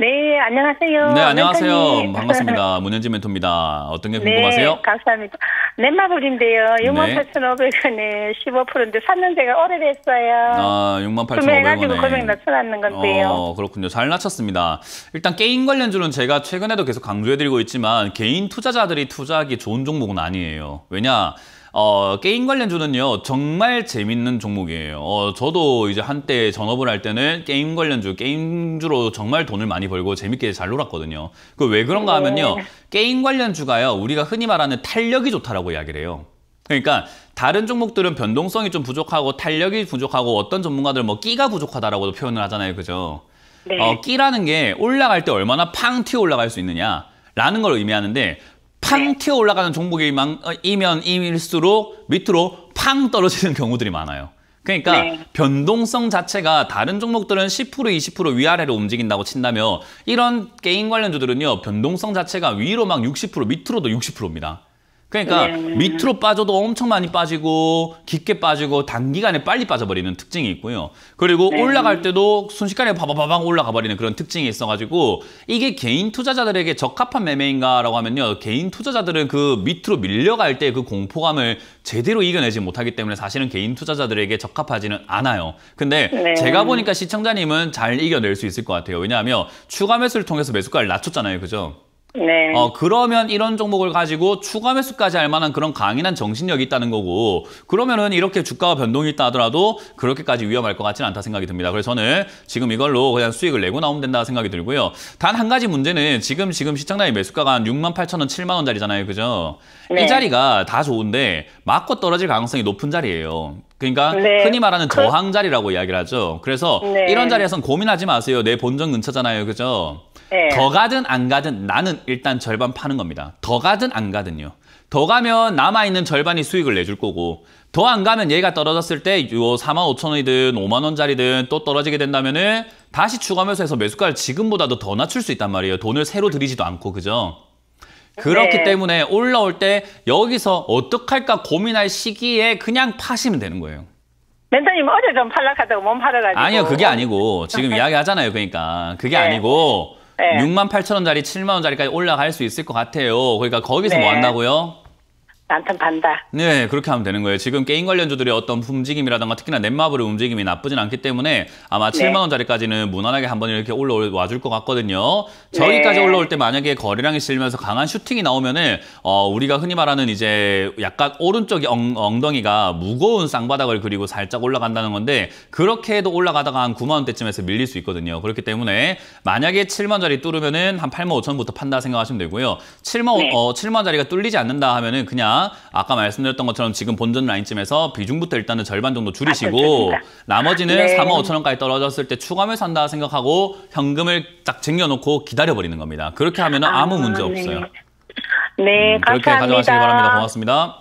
네, 안녕하세요. 네, 안녕하세요. 멘토님. 반갑습니다. 문현지 멘토입니다. 어떤 게 네, 궁금하세요? 네, 감사합니다. 넷마블인데요. 68,500원에 15%인데 샀는 데가 오래됐어요. 아, 68,500원에. 구매해가지고 금액 낮춰놨는 건데요. 어, 그렇군요. 잘 낮췄습니다. 일단 게임 관련주는 제가 최근에도 계속 강조해드리고 있지만 개인 투자자들이 투자하기 좋은 종목은 아니에요. 왜냐? 어, 게임 관련주는요 정말 재밌는 종목이에요 어, 저도 이제 한때 전업을 할 때는 게임 관련주 게임주로 정말 돈을 많이 벌고 재밌게 잘 놀았거든요 그 왜 그런가 하면요 네. 게임 관련주가요 우리가 흔히 말하는 탄력이 좋다라고 이야기를 해요 그러니까 다른 종목들은 변동성이 좀 부족하고 탄력이 부족하고 어떤 전문가들은 뭐 끼가 부족하다라고도 표현을 하잖아요 그죠 네. 어, 끼라는 게 올라갈 때 얼마나 팡 튀어 올라갈 수 있느냐라는 걸 의미하는데 팡 튀어 올라가는 종목이면 어, 임일수록 밑으로 팡 떨어지는 경우들이 많아요. 그러니까 네. 변동성 자체가 다른 종목들은 10% 20% 위아래로 움직인다고 친다며 이런 게임 관련주들은요 변동성 자체가 위로 막 60% 밑으로도 60%입니다. 그러니까 네. 밑으로 빠져도 엄청 많이 빠지고 깊게 빠지고 단기간에 빨리 빠져버리는 특징이 있고요. 그리고 네. 올라갈 때도 순식간에 바바바방 올라가 버리는 그런 특징이 있어가지고 이게 개인 투자자들에게 적합한 매매인가라고 하면요. 개인 투자자들은 그 밑으로 밀려갈 때 그 공포감을 제대로 이겨내지 못하기 때문에 사실은 개인 투자자들에게 적합하지는 않아요. 근데 네. 제가 보니까 시청자님은 잘 이겨낼 수 있을 것 같아요. 왜냐하면 추가 매수를 통해서 매수가를 낮췄잖아요. 그죠? 네. 어, 그러면 이런 종목을 가지고 추가 매수까지 할 만한 그런 강인한 정신력이 있다는 거고 그러면은 이렇게 주가가 변동이 있다 하더라도 그렇게까지 위험할 것 같지는 않다 생각이 듭니다. 그래서 저는 지금 이걸로 그냥 수익을 내고 나오면 된다 생각이 들고요. 단 한 가지 문제는 지금 지금 시청자의 매수가가 한 6만 8천 원, 7만 원짜리잖아요. 그죠? 네. 이 자리가 다 좋은데 맞고 떨어질 가능성이 높은 자리예요. 그러니까 네. 흔히 말하는 그 저항 자리라고 이야기를 하죠. 그래서 네. 이런 자리에선 고민하지 마세요. 내 본전 근처잖아요. 그죠? 네. 더 가든 안 가든 나는 일단 절반 파는 겁니다. 더 가든 안 가든요. 더 가면 남아있는 절반이 수익을 내줄 거고 더 안 가면 얘가 떨어졌을 때요 4만 5천 원이든 5만 원짜리든 또 떨어지게 된다면은 다시 추가 매수해서 매수가를 지금보다도 더 낮출 수 있단 말이에요. 돈을 새로 들이지도 않고 그죠? 그렇기 네. 때문에 올라올 때 여기서 어떡할까 고민할 시기에 그냥 파시면 되는 거예요. 멘토님 어제 좀 팔락하다고 몸 팔아가지고. 아니요, 그게 아니고 지금 이야기 하잖아요. 그러니까 그게 네. 아니고 네. 6만 8천 원짜리, 7만 원짜리까지 올라갈 수 있을 것 같아요. 그러니까 거기서 뭐 네. 뭐 한다고요? 나한테 반다. 네, 그렇게 하면 되는 거예요. 지금 게임 관련주들이 어떤 움직임이라든가 특히나 넷마블의 움직임이 나쁘진 않기 때문에 아마 네. 7만 원짜리까지는 무난하게 한번 이렇게 올라와 줄것 같거든요. 저기까지 네. 올라올 때 만약에 거래량이 실면서 강한 슈팅이 나오면은 어, 우리가 흔히 말하는 이제 약간 오른쪽이 엉, 덩이가 무거운 쌍바닥을 그리고 살짝 올라간다는 건데 그렇게 해도 올라가다가 한 9만 원대쯤에서 밀릴 수 있거든요. 그렇기 때문에 만약에 7만 원짜리 뚫으면은 한 8만 5천부터 판다 생각하시면 되고요. 7만 네. 어, 7만 원짜리가 뚫리지 않는다 하면은 그냥 아까 말씀드렸던 것처럼 지금 본전 라인쯤에서 비중부터 일단은 절반 정도 줄이시고 아, 나머지는 네. 3만 5천 원까지 떨어졌을 때 추가면 산다 생각하고 현금을 딱 쟁여놓고 기다려버리는 겁니다. 그렇게 하면 아무 문제 아, 없어요. 네, 네 음, 그렇게 감사합니다. 가져가시기 바랍니다. 고맙습니다.